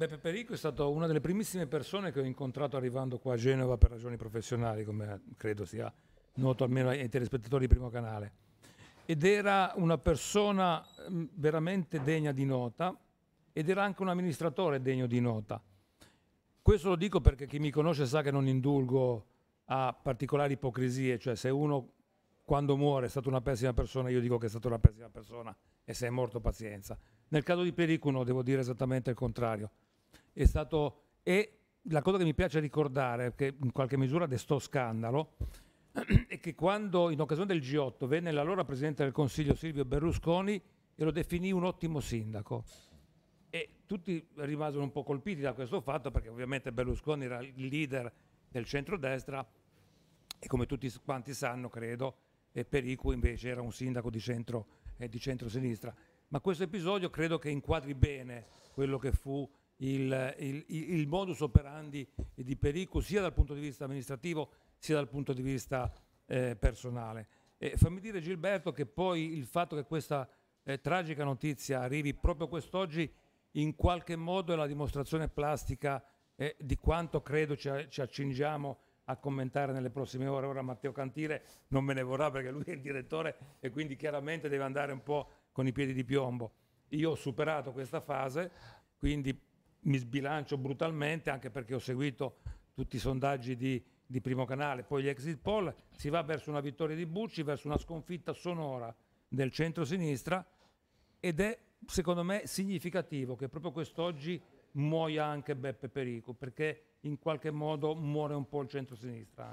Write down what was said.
Beppe Perico è stata una delle primissime persone che ho incontrato arrivando qua a Genova per ragioni professionali, come credo sia noto almeno ai telespettatori di Primo Canale. Ed era una persona mm, veramente degna di nota ed era anche un amministratore degno di nota. Questo lo dico perché chi mi conosce sa che non indulgo a particolari ipocrisie, cioè se uno quando muore è stata una pessima persona, io dico che è stata una pessima persona e se è morto pazienza. Nel caso di Pericuno devo dire esattamente il contrario è stato... E la cosa che mi piace ricordare, che in qualche misura destò scandalo, è che quando in occasione del G8 venne l'allora Presidente del Consiglio Silvio Berlusconi e lo definì un ottimo sindaco. E tutti rimasero un po' colpiti da questo fatto perché ovviamente Berlusconi era il leader del centrodestra e come tutti quanti sanno, credo, e Perico invece era un sindaco di, centro, eh, di centrosinistra. Ma questo episodio credo che inquadri bene quello che fu il, il, il modus operandi di Perico sia dal punto di vista amministrativo sia dal punto di vista eh, personale. E fammi dire Gilberto che poi il fatto che questa eh, tragica notizia arrivi proprio quest'oggi in qualche modo è la dimostrazione plastica eh, di quanto credo ci, ci, accingiamo a commentare nelle prossime ore. Ora Matteo Cantire non me ne vorrà perché lui è il direttore e quindi chiaramente deve andare un po' con i piedi di piombo. Io ho superato questa fase, quindi mi sbilancio brutalmente anche perché ho seguito tutti i sondaggi di, di primo canale, poi gli exit poll, si va verso una vittoria di Bucci, verso una sconfitta sonora del centro-sinistra ed è secondo me significativo che proprio quest'oggi muoia anche Beppe Perico perché in qualche modo muore un po' il centro-sinistra.